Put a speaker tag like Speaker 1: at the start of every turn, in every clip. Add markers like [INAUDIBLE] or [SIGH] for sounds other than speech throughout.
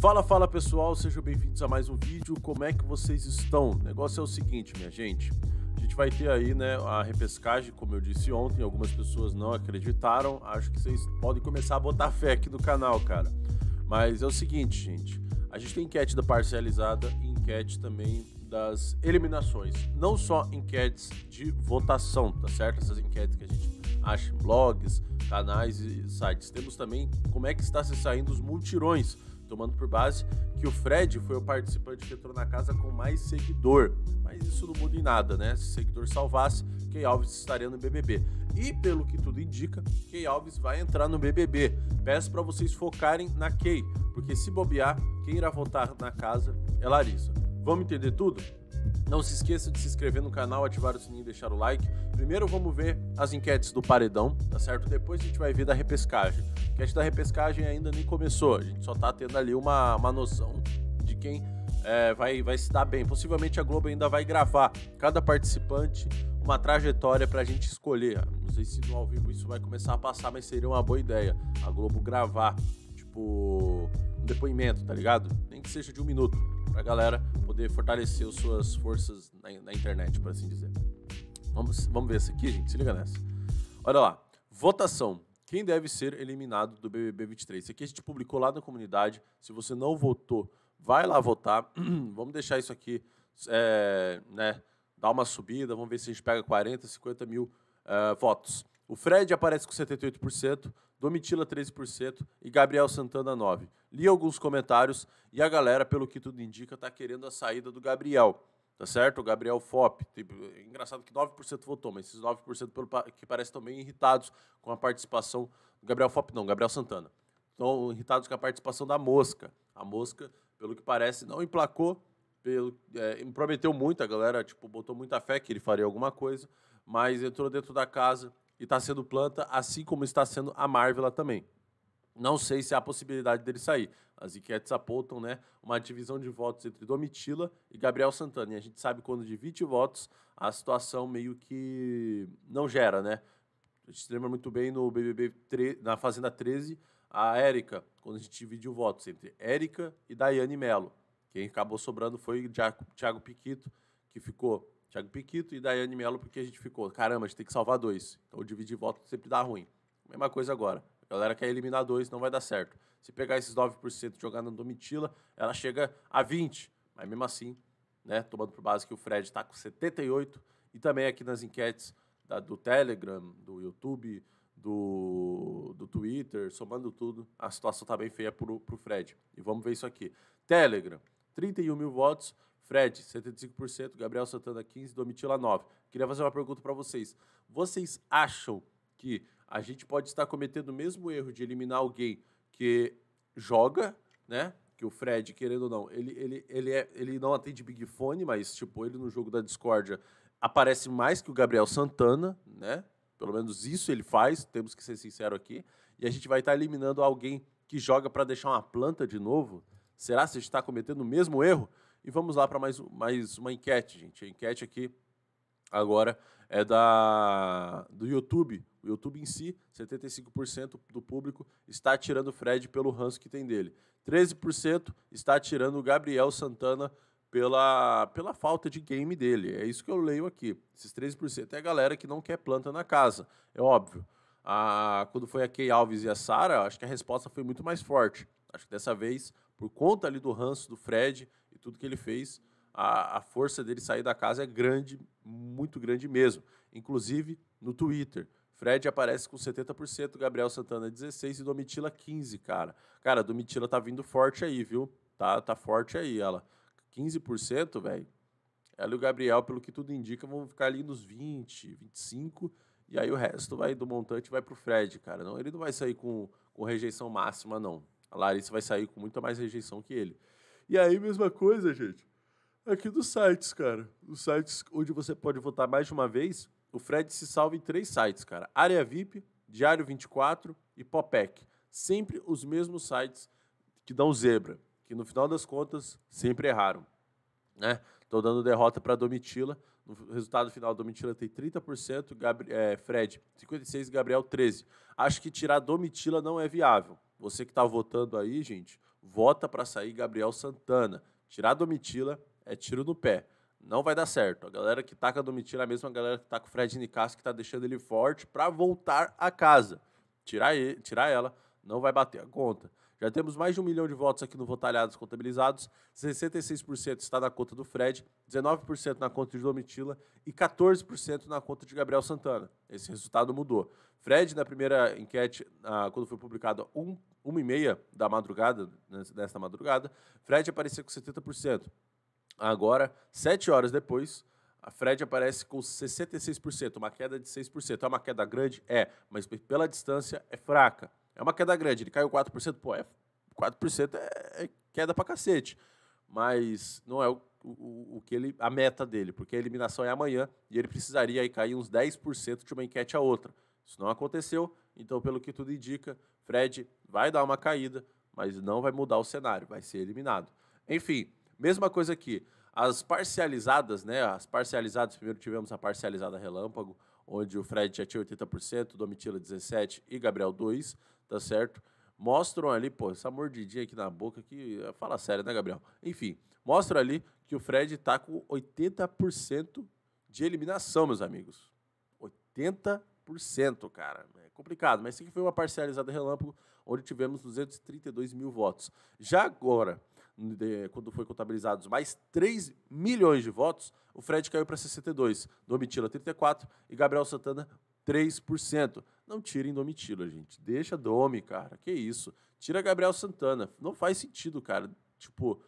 Speaker 1: Fala, fala pessoal, sejam bem-vindos a mais um vídeo. Como é que vocês estão? O negócio é o seguinte, minha gente. A gente vai ter aí, né, a repescagem, como eu disse ontem, algumas pessoas não acreditaram. Acho que vocês podem começar a botar fé aqui no canal, cara. Mas é o seguinte, gente. A gente tem enquete da parcializada e enquete também das eliminações. Não só enquetes de votação, tá certo? Essas enquetes que a gente acha em blogs, canais e sites. Temos também como é que está se saindo os multirões tomando por base que o Fred foi o participante que entrou na casa com mais seguidor. Mas isso não muda em nada, né? Se o seguidor salvasse, Key Alves estaria no BBB. E pelo que tudo indica, Key Alves vai entrar no BBB. Peço para vocês focarem na Key, porque se bobear, quem irá votar na casa é Larissa. Vamos entender tudo? Não se esqueça de se inscrever no canal, ativar o sininho e deixar o like. Primeiro vamos ver as enquetes do paredão, tá certo? Depois a gente vai ver da repescagem. A enquete da repescagem ainda nem começou, a gente só tá tendo ali uma, uma noção de quem é, vai, vai se dar bem. Possivelmente a Globo ainda vai gravar cada participante uma trajetória para a gente escolher. Não sei se no ao vivo isso vai começar a passar, mas seria uma boa ideia a Globo gravar, tipo, um depoimento, tá ligado? Nem que seja de um minuto galera poder fortalecer suas forças na, na internet, por assim dizer. Vamos, vamos ver essa aqui, gente. Se liga nessa. Olha lá. Votação. Quem deve ser eliminado do BBB 23? Isso aqui a gente publicou lá na comunidade. Se você não votou, vai lá votar. [CLEARS THROAT] vamos deixar isso aqui, é, né? Dar uma subida. Vamos ver se a gente pega 40, 50 mil uh, votos. O Fred aparece com 78%, Domitila 13% e Gabriel Santana 9%. Li alguns comentários e a galera, pelo que tudo indica, está querendo a saída do Gabriel. Tá certo? O Gabriel Fop. Tipo, é engraçado que 9% votou, mas esses 9% pelo que parece também irritados com a participação do Gabriel Fop, não, Gabriel Santana. Estão irritados com a participação da Mosca. A Mosca, pelo que parece, não emplacou, pelo, é, prometeu muito, a galera tipo, botou muita fé que ele faria alguma coisa, mas entrou dentro da casa e está sendo planta, assim como está sendo a Marvel também. Não sei se há possibilidade dele sair. As enquetes apontam né, uma divisão de votos entre Domitila e Gabriel Santana. E a gente sabe quando divide votos, a situação meio que não gera, né? A gente lembra muito bem no BBB tre... na Fazenda 13, a Érica, quando a gente dividiu votos entre Érica e Daiane Melo. Quem acabou sobrando foi Tiago Piquito, que ficou Thiago Piquito e Daiane Melo, porque a gente ficou, caramba, a gente tem que salvar dois. Então dividir voto sempre dá ruim. Mesma coisa agora. A galera quer eliminar dois, não vai dar certo. Se pegar esses 9% e jogar na domitila, ela chega a 20%. Mas mesmo assim, né, tomando por base que o Fred está com 78%, e também aqui nas enquetes da, do Telegram, do YouTube, do, do Twitter, somando tudo, a situação está bem feia para o Fred. E vamos ver isso aqui. Telegram, 31 mil votos. Fred, 75%, Gabriel Santana, 15%, Domitila, 9%. Queria fazer uma pergunta para vocês. Vocês acham que a gente pode estar cometendo o mesmo erro de eliminar alguém que joga, né? Que o Fred, querendo ou não, ele, ele, ele, é, ele não atende Big Fone, mas, tipo, ele no jogo da discórdia aparece mais que o Gabriel Santana, né? Pelo menos isso ele faz, temos que ser sinceros aqui. E a gente vai estar eliminando alguém que joga para deixar uma planta de novo, Será se está cometendo o mesmo erro? E vamos lá para mais, mais uma enquete, gente. A enquete aqui agora é da do YouTube. O YouTube em si, 75% do público está tirando o Fred pelo ranço que tem dele. 13% está tirando o Gabriel Santana pela, pela falta de game dele. É isso que eu leio aqui. Esses 13% é a galera que não quer planta na casa, é óbvio. Ah, quando foi a Key Alves e a Sara, acho que a resposta foi muito mais forte. Acho que dessa vez por conta ali do ranço do Fred e tudo que ele fez, a, a força dele sair da casa é grande, muito grande mesmo. Inclusive no Twitter. Fred aparece com 70%, Gabriel Santana 16% e Domitila 15%, cara. Cara, Domitila tá vindo forte aí, viu? Tá, tá forte aí ela. 15%, velho. Ela e o Gabriel, pelo que tudo indica, vão ficar ali nos 20, 25%. E aí o resto vai do montante vai pro Fred, cara. Não, ele não vai sair com, com rejeição máxima, não. A Larissa vai sair com muita mais rejeição que ele. E aí, mesma coisa, gente. Aqui dos sites, cara. Os sites onde você pode votar mais de uma vez, o Fred se salva em três sites, cara. Área VIP, Diário 24 e Popec. Sempre os mesmos sites que dão zebra, que no final das contas sempre erraram. Né? Tô dando derrota para Domitila. No resultado final, Domitila tem 30%, Gabri é, Fred 56%, Gabriel 13%. Acho que tirar Domitila não é viável. Você que está votando aí, gente, vota para sair Gabriel Santana. Tirar Domitila é tiro no pé. Não vai dar certo. A galera que taca tá Domitila é a mesma galera que tá com o Fred Nicasso, que está deixando ele forte para voltar a casa. Tirar, ele, tirar ela não vai bater a conta. Já temos mais de um milhão de votos aqui no Votalhados contabilizados. 66% está na conta do Fred, 19% na conta de Domitila e 14% na conta de Gabriel Santana. Esse resultado mudou. Fred, na primeira enquete, ah, quando foi publicada, uma e meia da madrugada, nesta madrugada, Fred aparecia com 70%. Agora, sete horas depois, a Fred aparece com 66%, uma queda de 6%. É uma queda grande? É, mas pela distância é fraca. É uma queda grande, ele caiu 4%, pô, é, 4% é, é queda pra cacete. Mas não é o, o, o, que ele, a meta dele, porque a eliminação é amanhã e ele precisaria aí cair uns 10% de uma enquete a outra. Isso não aconteceu, então, pelo que tudo indica, Fred vai dar uma caída, mas não vai mudar o cenário, vai ser eliminado. Enfim, mesma coisa aqui. As parcializadas, né? As parcializadas, primeiro tivemos a parcializada relâmpago, onde o Fred já tinha 80%, Domitila 17% e Gabriel 2%, tá certo? Mostram ali, pô, essa mordidinha aqui na boca que fala sério, né, Gabriel? Enfim, mostra ali que o Fred tá com 80% de eliminação, meus amigos. 80% cara. É complicado, mas isso que foi uma parcializada relâmpago, onde tivemos 232 mil votos. Já agora, quando foi contabilizados mais 3 milhões de votos, o Fred caiu para 62, Domitila 34 e Gabriel Santana 3%. Não tirem Domitila, gente. Deixa Domi, cara. Que isso. Tira Gabriel Santana. Não faz sentido, cara. Tipo,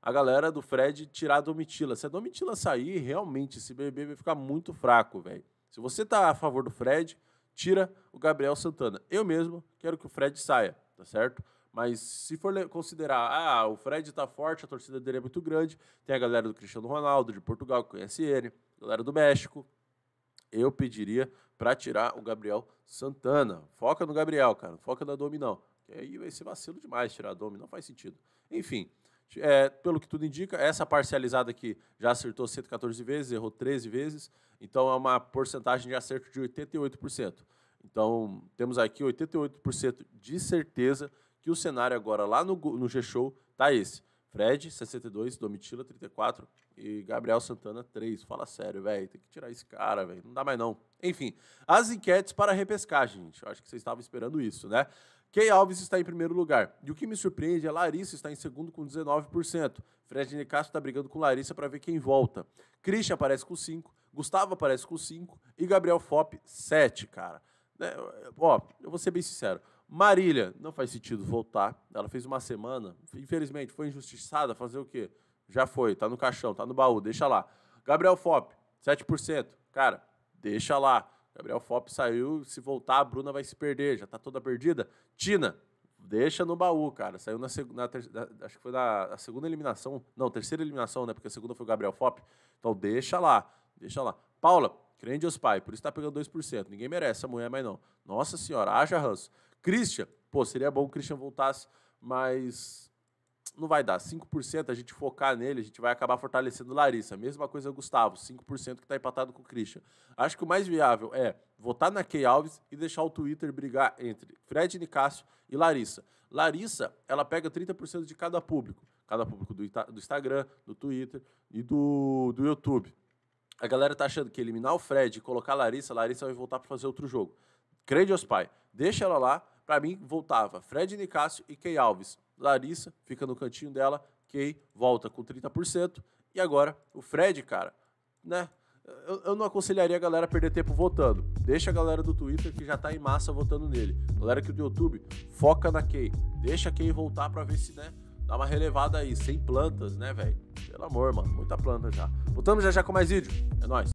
Speaker 1: a galera do Fred tirar a Domitila. Se a Domitila sair, realmente esse bebê vai ficar muito fraco, velho. Se você está a favor do Fred, tira o Gabriel Santana. Eu mesmo quero que o Fred saia, tá certo? Mas se for considerar, ah, o Fred está forte, a torcida dele é muito grande, tem a galera do Cristiano Ronaldo, de Portugal, que conhece ele, a galera do México, eu pediria para tirar o Gabriel Santana. Foca no Gabriel, cara, foca na Domi não. Que aí vai ser vacilo demais tirar a Domi, não faz sentido. Enfim, é, pelo que tudo indica, essa parcializada aqui já acertou 114 vezes, errou 13 vezes, então é uma porcentagem de acerto de 88%. Então, temos aqui 88% de certeza que o cenário agora lá no, no G-Show está esse. Fred, 62, Domitila, 34 e Gabriel Santana, 3. Fala sério, velho. Tem que tirar esse cara, velho. Não dá mais não. Enfim, as enquetes para repescar, gente. Eu acho que vocês estavam esperando isso, né? Kay Alves está em primeiro lugar. E o que me surpreende é Larissa está em segundo com 19%. Fred Nicasso está brigando com Larissa para ver quem volta. Christian aparece com 5, Gustavo aparece com 5 e Gabriel Fop 7, cara. Né? Ó, eu vou ser bem sincero. Marília, não faz sentido voltar. Ela fez uma semana, infelizmente, foi injustiçada. Fazer o quê? Já foi, tá no caixão, tá no baú, deixa lá. Gabriel Fop, 7%. Cara, deixa lá. Gabriel Fop saiu, se voltar, a Bruna vai se perder, já tá toda perdida. Tina, deixa no baú, cara. Saiu na, segunda. acho que foi na segunda eliminação, não, terceira eliminação, né? Porque a segunda foi o Gabriel Fop. Então deixa lá, deixa lá. Paula, crente os pai, por isso tá pegando 2%. Ninguém merece essa mulher, mais não. Nossa senhora, haja ranço. Christian, pô, seria bom o Christian voltasse, mas não vai dar. 5% a gente focar nele, a gente vai acabar fortalecendo Larissa. Mesma coisa Gustavo, 5% que está empatado com o Christian. Acho que o mais viável é votar na Key Alves e deixar o Twitter brigar entre Fred Nicásio e Larissa. Larissa, ela pega 30% de cada público. Cada público do, Ita do Instagram, do Twitter e do, do YouTube. A galera tá achando que eliminar o Fred e colocar a Larissa, a Larissa vai voltar para fazer outro jogo. Crede aos Pai, deixa ela lá, para mim, voltava Fred Nicásio e Key Alves. Larissa fica no cantinho dela, Key volta com 30%. E agora, o Fred, cara, né? Eu, eu, não aconselharia a galera a perder tempo votando. Deixa a galera do Twitter que já tá em massa votando nele. Galera que do YouTube, foca na Key. Deixa a Key voltar para ver se, né? Dá uma relevada aí, sem plantas, né, velho? Pelo amor, mano, muita planta já. Voltamos já já com mais vídeo. É nóis.